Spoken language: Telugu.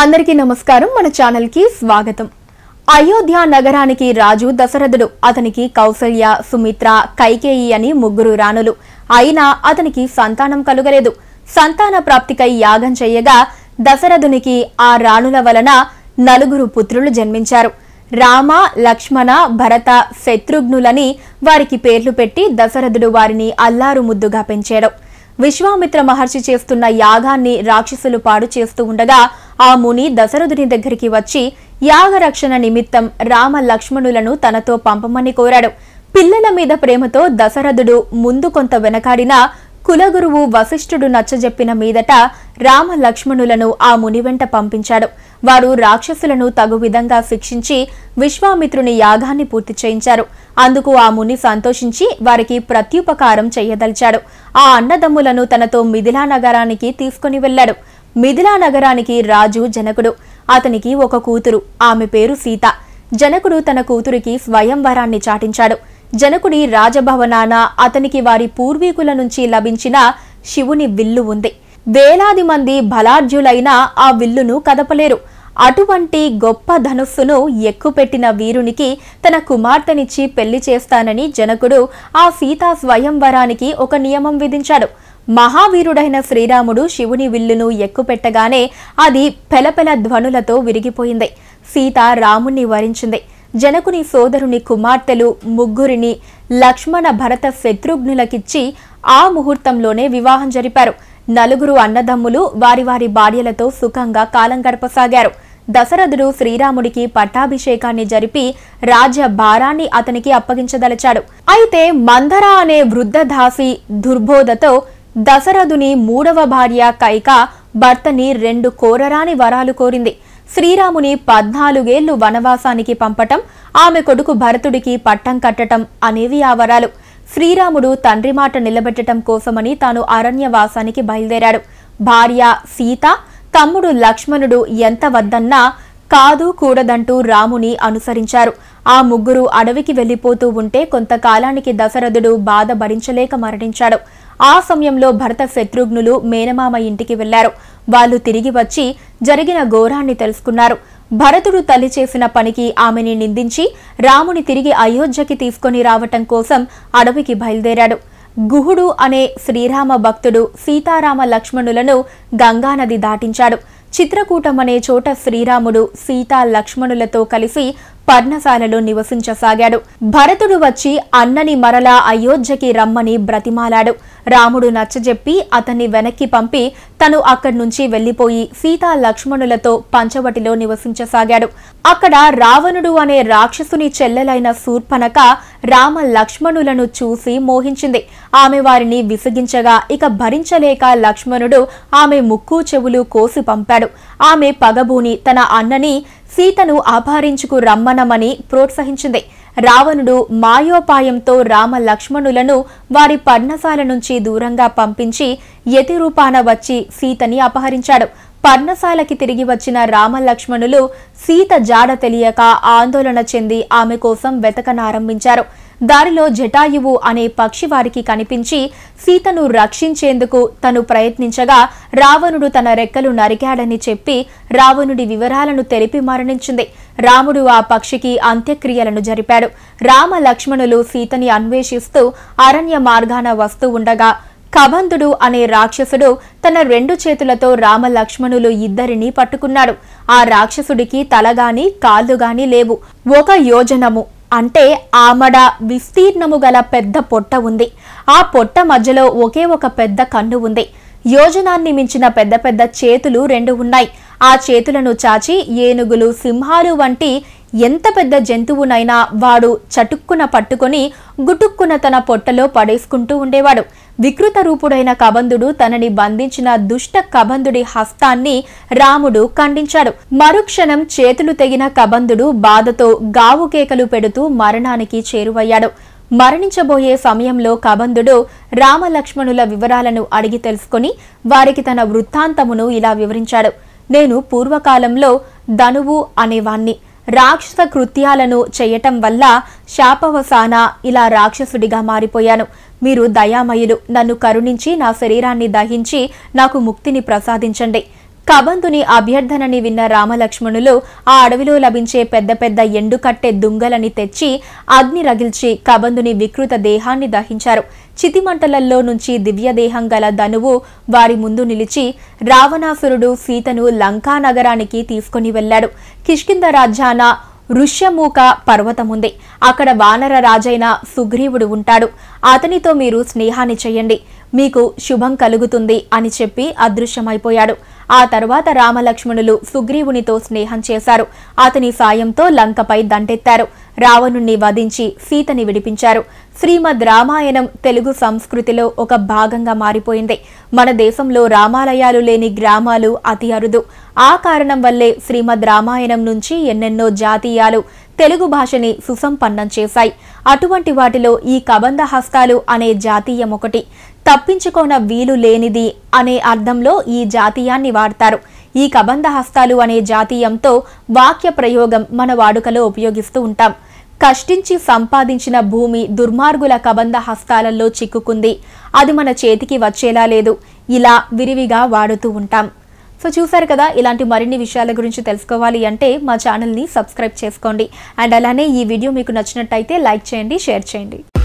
అందరికీ నమస్కారం మన కి స్వాగతం అయోధ్య నగరానికి రాజు దశరథుడు అతనికి కౌసల్య సుమిత్ర కైకేయి అని ముగ్గురు రాణులు అయినా అతనికి సంతానం కలుగలేదు సంతాన ప్రాప్తికై యాగం చేయగా దశరథునికి ఆ రాణుల వలన నలుగురు పుత్రులు జన్మించారు రామ లక్ష్మణ భరత శత్రుఘ్నులని వారికి పేర్లు పెట్టి దశరథుడు వారిని అల్లారు ముద్దుగా పెంచాడు విశ్వామిత్ర మహర్షి చేస్తున్న యాగాన్ని రాక్షసులు పాడు చేస్తూ ఉండగా ఆ ముని దశరథుని దగ్గరికి వచ్చి యాగరక్షణ నిమిత్తం రామ లక్ష్మణులను తనతో పంపమని కోరాడు పిల్లల మీద ప్రేమతో దశరథుడు ముందు కొంత వెనకాడినా కులగురువు వశిష్ఠుడు నచ్చజెప్పిన మీదట రామ లక్ష్మణులను ఆ ముని వెంట పంపించాడు వారు రాక్షసులను తగు విధంగా శిక్షించి విశ్వామిత్రుని యాగాన్ని పూర్తి చేయించారు అందుకు ఆ ముని సంతోషించి వారికి ప్రత్యుపకారం చేయదలిచాడు ఆ అన్నదమ్ములను తనతో మిథిలా నగరానికి తీసుకుని వెళ్లాడు మిథిలా నగరానికి రాజు జనకుడు అతనికి ఒక కూతురు ఆమె పేరు సీత జనకుడు తన కూతురికి స్వయంవరాన్ని చాటించాడు జనకుడి రాజభవనాన అతనికి వారి పూర్వీకుల నుంచి లభించిన శివుని విల్లు ఉంది వేలాది మంది బలాఢ్యులైన ఆ విల్లును కదపలేరు అటువంటి గొప్ప ధనుస్సును ఎక్కుపెట్టిన వీరునికి తన కుమార్తెనిచ్చి పెళ్లి చేస్తానని జనకుడు ఆ సీతా స్వయంవరానికి ఒక నియమం విధించాడు మహావీరుడైన శ్రీరాముడు శివుని విల్లును ఎక్కుపెట్టగానే అది పెలపెల ధ్వనులతో విరిగిపోయింది సీత రాముణ్ణి వరించింది జనకుని సోదరుని కుమార్తెలు ముగ్గురిని లక్ష్మణ భరత శత్రుఘ్నులకిచ్చి ఆ ముహూర్తంలోనే వివాహం జరిపారు నలుగురు అన్నదమ్ములు వారి వారి భార్యలతో సుఖంగా కాలం గడపసాగారు దశరథుడు శ్రీరాముడికి పట్టాభిషేకాన్ని జరిపి రాజ్య భారాన్ని అతనికి అప్పగించదలచాడు అయితే మందరా అనే వృద్ధ దాసి దుర్బోధతో దశరథుని మూడవ భార్య కైక భర్తని రెండు కోరరాని వరాలు కోరింది శ్రీరాముని పద్నాలుగేళ్లు వనవాసానికి పంపటం ఆమె కొడుకు భరతుడికి పట్టం కట్టటం అనేవి ఆ వరాలు శ్రీరాముడు తండ్రి మాట నిలబెట్టడం కోసమని తాను అరణ్యవాసానికి బయలుదేరాడు భార్య సీత తమ్ముడు లక్ష్మణుడు ఎంత వద్దన్నా కాదు కూడదంటూ రాముని అనుసరించారు ఆ ముగ్గురు అడవికి వెళ్ళిపోతూ ఉంటే కొంతకాలానికి దశరథుడు బాధ భరించలేక మరణించాడు ఆ సమయంలో భర్త శత్రుఘ్నులు మేనమామ ఇంటికి వెళ్లారు వాళ్ళు తిరిగి వచ్చి జరిగిన ఘోరాన్ని తెలుసుకున్నారు భరతుడు తల్లి చేసిన పనికి ఆమెని నిందించి రాముని తిరిగి అయోధ్యకి తీసుకొని రావటం కోసం అడవికి బయలుదేరాడు గుహుడు అనే శ్రీరామ భక్తుడు సీతారామ లక్ష్మణులను గంగానది దాటించాడు చిత్రకూటమనే చోట శ్రీరాముడు సీతా లక్ష్మణులతో కలిసి పర్ణశాలలో నివసించసాగాడు భరతుడు వచ్చి అన్నని మరలా అయోధ్యకి రమ్మని బ్రతిమాలాడు రాముడు నచ్చజెప్పి అతన్ని వెనక్కి పంపి తను అక్కడి నుంచి వెళ్లిపోయి సీతా లక్ష్మణులతో పంచవటిలో నివసించసాగాడు అక్కడ రావణుడు అనే రాక్షసుని చెల్లెలైన శూర్పణక రామ లక్ష్మణులను చూసి మోహించింది ఆమె వారిని విసిగించగా ఇక భరించలేక లక్ష్మణుడు ఆమె ముక్కు చెవులు కోసి పంపాడు ఆమె పగబూని తన అన్నని సీతను అపహరించుకు రమ్మనమని ప్రోత్సహించింది రావణుడు మాయోపాయంతో రామ లక్ష్మణులను వారి పర్ణశాల నుంచి దూరంగా పంపించి యతిరూపాన వచ్చి సీతని అపహరించాడు పర్ణశాలకి తిరిగి వచ్చిన రామలక్ష్మణులు సీత జాడ తెలియక ఆందోళన చెంది ఆమె కోసం వెతకనారంభించారు దారిలో జటాయువు అనే పక్షి వారికి కనిపించి సీతను రక్షించేందుకు తను ప్రయత్నించగా రావణుడు తన రెక్కలు నరికాడని చెప్పి రావణుడి వివరాలను తెలిపి మరణించింది రాముడు ఆ పక్షికి అంత్యక్రియలను జరిపాడు రామ లక్ష్మణులు సీతని అన్వేషిస్తూ అరణ్య మార్గాన వస్తూ ఉండగా కబంధుడు అనే రాక్షసుడు తన రెండు చేతులతో రామ లక్ష్మణులు ఇద్దరిని పట్టుకున్నాడు ఆ రాక్షసుడికి తలగాని కాళ్ళుగాని లేవు ఒక యోజనము అంటే ఆమడ విస్తీర్ణము గల పెద్ద పొట్ట ఉంది ఆ పొట్ట మధ్యలో ఒకే ఒక పెద్ద కన్ను ఉంది యోజనాన్ని మించిన పెద్ద పెద్ద చేతులు రెండు ఉన్నాయి ఆ చేతులను చాచి ఏనుగులు సింహాలు వంటి ఎంత పెద్ద జంతువునైనా వాడు చటుక్కున పట్టుకొని గుటుక్కున తన పొట్టలో పడేసుకుంటూ ఉండేవాడు వికృత రూపుడైన కబంధుడు తనని బంధించిన దుష్ట కబంధుడి హస్తాన్ని రాముడు ఖండించాడు మరుక్షణం చేతులు తెగిన కబంధుడు బాధతో గావు కేకలు పెడుతూ మరణానికి చేరువయ్యాడు మరణించబోయే సమయంలో కబంధుడు రామలక్ష్మణుల వివరాలను అడిగి తెలుసుకుని వారికి తన వృత్తాంతమును ఇలా వివరించాడు నేను పూర్వకాలంలో ధనువు అనేవాణ్ణి రాక్షస కృత్యాలను చేయటం వల్ల శాపవసాన ఇలా రాక్షసుడిగా మారిపోయాను మీరు దయామయులు నన్ను కరుణించి నా శరీరాన్ని దహించి నాకు ముక్తిని ప్రసాదించండి కబంధుని అభ్యర్థనని విన్న రామలక్ష్మణులు ఆ అడవిలో లభించే పెద్ద పెద్ద ఎండుకట్టే దుంగలని తెచ్చి అగ్ని రగిల్చి కబందుని వికృత దేహాన్ని దహించారు చితిమంటలల్లో నుంచి దివ్యదేహం గల ధనువు వారి ముందు నిలిచి రావణాసురుడు సీతను లంకా నగరానికి తీసుకుని వెళ్లాడు కిష్కింద రాజ్యాన ఋష్యమూక పర్వతముంది అక్కడ వానర రాజైన సుగ్రీవుడు ఉంటాడు అతనితో మీరు స్నేహాన్ని చెయ్యండి మీకు శుభం కలుగుతుంది అని చెప్పి అదృశ్యమైపోయాడు ఆ తర్వాత రామలక్ష్మణులు సుగ్రీవునితో స్నేహం చేశారు అతని సాయంతో లంకపై దండెత్తారు రావణుణ్ణి వధించి సీతని విడిపించారు శ్రీమద్ రామాయణం తెలుగు సంస్కృతిలో ఒక భాగంగా మారిపోయింది మన దేశంలో రామాలయాలు లేని గ్రామాలు అతి అరుదు ఆ కారణం వల్లే శ్రీమద్ రామాయణం నుంచి ఎన్నెన్నో జాతీయాలు తెలుగు భాషని సుసంపన్నం చేశాయి అటువంటి వాటిలో ఈ కబంధ హస్తాలు అనే జాతీయం ఒకటి తప్పించుకోన వీలు లేనిది అనే అర్థంలో ఈ జాతీయాన్ని వాడతారు ఈ కబంధ హస్తాలు అనే జాతీయంతో వాక్య ప్రయోగం మన వాడుకలో ఉపయోగిస్తూ ఉంటాం కష్టించి సంపాదించిన భూమి దుర్మార్గుల కబంధ హస్తాలలో చిక్కుకుంది అది మన చేతికి వచ్చేలా లేదు ఇలా విరివిగా వాడుతూ ఉంటాం సో చూసారు కదా ఇలాంటి మరిన్ని విషయాల గురించి తెలుసుకోవాలి అంటే మా ఛానల్ని సబ్స్క్రైబ్ చేసుకోండి అండ్ అలానే ఈ వీడియో మీకు నచ్చినట్టయితే లైక్ చేయండి షేర్ చేయండి